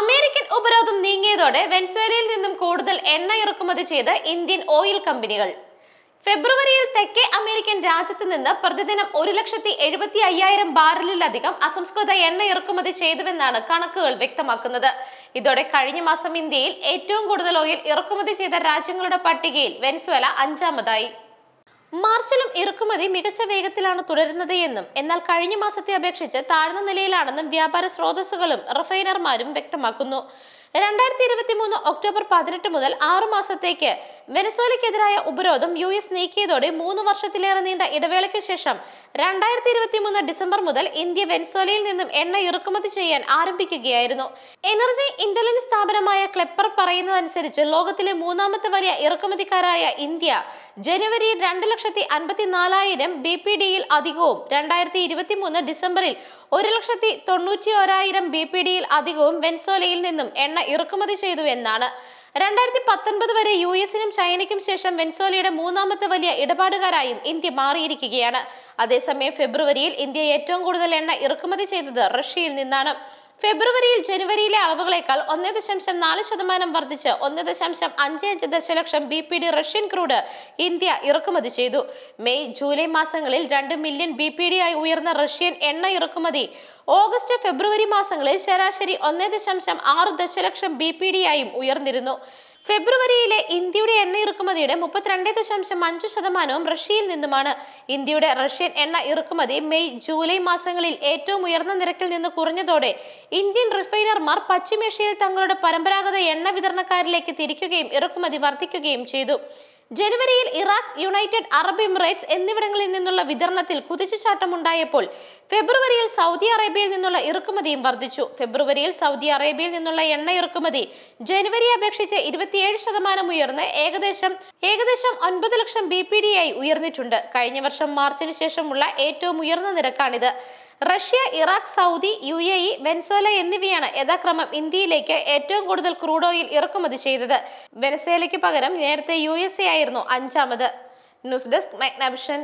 American ഉപരോധം നീങ്ങിയതോടെ വെൻസ്വേലയിൽ നിന്നും കൂടുതൽ എണ്ണ ഇറക്കുമതി ചെയ്ത് ഇന്ത്യൻ ഓയിൽ കമ്പനികൾ ഫെബ്രുവരിയിൽ തെക്കേ അമേരിക്കൻ രാജ്യത്ത് നിന്ന് പ്രതിദിനം ഒരു ലക്ഷത്തി എഴുപത്തി അയ്യായിരം ബാരലിലധികം അസംസ്കൃത എണ്ണ ഇറക്കുമതി ചെയ്തുവെന്നാണ് കണക്കുകൾ വ്യക്തമാക്കുന്നത് ഇതോടെ കഴിഞ്ഞ മാസം ഇന്ത്യയിൽ ഏറ്റവും കൂടുതൽ ഓയിൽ ഇറക്കുമതി ചെയ്ത രാജ്യങ്ങളുടെ പട്ടികയിൽ വെൻസ്വേല അഞ്ചാമതായി മാർച്ചിലും ഇറക്കുമതി മികച്ച വേഗത്തിലാണ് തുടരുന്നത് എന്നും എന്നാൽ കഴിഞ്ഞ മാസത്തെ അപേക്ഷിച്ച് താഴ്ന്ന നിലയിലാണെന്നും വ്യാപാര സ്രോതസ്സുകളും റിഫൈനർമാരും വ്യക്തമാക്കുന്നു രണ്ടായിരത്തി ഇരുപത്തി മൂന്ന് ഒക്ടോബർ പതിനെട്ട് മുതൽ ആറു മാസത്തേക്ക് വെനസോലയ്ക്കെതിരായ ഉപരോധം യു എസ് നീക്കിയതോടെ മൂന്ന് വർഷത്തിലേറെ നീണ്ട ഇടവേളയ്ക്ക് ശേഷം രണ്ടായിരത്തി ഇരുപത്തി മൂന്ന് ഡിസംബർ മുതൽ ഇന്ത്യ വെനസോലയിൽ നിന്നും എണ്ണ ഇറക്കുമതി ചെയ്യാൻ ആരംഭിക്കുകയായിരുന്നു എനർജി ഇന്റലിജൻസ് സ്ഥാപനമായ ക്ലെപ്പർ പറയുന്നതനുസരിച്ച് ലോകത്തിലെ മൂന്നാമത്തെ വലിയ ഇറക്കുമതിക്കാരായ ഇന്ത്യ ജനുവരിയിൽ രണ്ട് ലക്ഷത്തി അൻപത്തി നാലായിരം ബി പി ഡിയിൽ അധികവും രണ്ടായിരത്തി ഇരുപത്തി മൂന്ന് ഡിസംബറിൽ ഒരു ലക്ഷത്തി തൊണ്ണൂറ്റി ഒരായിരം ബി പി ഡിയിൽ അധികവും വെൻസോലയിൽ നിന്നും എണ്ണ എണ്ണ ഇറക്കുമതി ചെയ്തു എന്നാണ് രണ്ടായിരത്തി പത്തൊൻപത് വരെ യു എസിനും ചൈനയ്ക്കും ശേഷം വെൻസോലയുടെ മൂന്നാമത്തെ വലിയ ഇടപാടുകാരായും ഇന്ത്യ മാറിയിരിക്കുകയാണ് അതേസമയം ഫെബ്രുവരിയിൽ ഇന്ത്യ ഏറ്റവും കൂടുതൽ എണ്ണ ഇറക്കുമതി ചെയ്തത് റഷ്യയിൽ നിന്നാണ് ഫെബ്രുവരിയിൽ ജനുവരിയിലെ അളവുകളേക്കാൾ ഒന്ന് ദശാംശം നാല് ശതമാനം വർദ്ധിച്ച് ഒന്ന് ദശാംശം അഞ്ച് അഞ്ച് ദശലക്ഷം B P D Russian crude India ഇറക്കുമതി ചെയ്തു മെയ് ജൂലൈ മാസങ്ങളിൽ രണ്ട് മില്യൺ ബി പി ഡി ആയി ഉയർന്ന റഷ്യൻ എണ്ണ ഇറക്കുമതി ഓഗസ്റ്റ് ഫെബ്രുവരി മാസങ്ങളിൽ ശരാശരി ഒന്ന് ദശാംശം ആറ് ദശലക്ഷം ബി പി ഡി ആയും ഉയർന്നിരുന്നു ഫെബ്രുവരിയിലെ ഇന്ത്യയുടെ എണ്ണ ഇറക്കുമതിയുടെ മുപ്പത്തിരണ്ട് ദശാംശം അഞ്ച് ശതമാനവും റഷ്യയിൽ നിന്നുമാണ് ഇന്ത്യയുടെ റഷ്യൻ എണ്ണ ഇറക്കുമതി മെയ് ജൂലൈ മാസങ്ങളിൽ ഏറ്റവും ഉയർന്ന നിരക്കിൽ നിന്ന് കുറഞ്ഞതോടെ ഇന്ത്യൻ റിഫൈനർമാർ പശ്ചിമേഷ്യയിൽ തങ്ങളുടെ പരമ്പരാഗത എണ്ണ വിതരണക്കാരിലേക്ക് തിരിക്കുകയും ഇറക്കുമതി വർദ്ധിക്കുകയും ചെയ്തു ജനുവരിയിൽ ഇറാഖ് യുണൈറ്റഡ് അറബ് എമിറേറ്റ്സ് എന്നിവിടങ്ങളിൽ നിന്നുള്ള വിതരണത്തിൽ കുതിച്ചുചാട്ടമുണ്ടായപ്പോൾ ഫെബ്രുവരിയിൽ സൗദി അറേബ്യയിൽ നിന്നുള്ള ഇറക്കുമതിയും വർദ്ധിച്ചു ഫെബ്രുവരിയിൽ സൗദി അറേബ്യയിൽ നിന്നുള്ള എണ്ണ ഇറക്കുമതി ജനുവരി അപേക്ഷിച്ച് ഇരുപത്തിയേഴ് ശതമാനം ഉയർന്ന് ഏകദേശം ഏകദേശം ഒൻപത് ലക്ഷം ബി പി ഡി ആയി ഉയർന്നിട്ടുണ്ട് കഴിഞ്ഞ വർഷം മാർച്ചിന് ശേഷമുള്ള ഏറ്റവും ഉയർന്ന നിരക്കാണിത് Russia Iraq Saudi U A E Venezuela എന്നിവയാണ് യഥാക്രമം ഇന്ത്യയിലേക്ക് ഏറ്റവും കൂടുതൽ ക്രൂഡ് ഓയിൽ ഇറക്കുമതി ചെയ്തത് വെനസ്വേലയ്ക്ക് പകരം നേരത്തെ യു എസ് എ ആയിരുന്നു അഞ്ചാമത് ന്യൂസ് ഡെസ്ക് മഗ്നാഭിഷൻ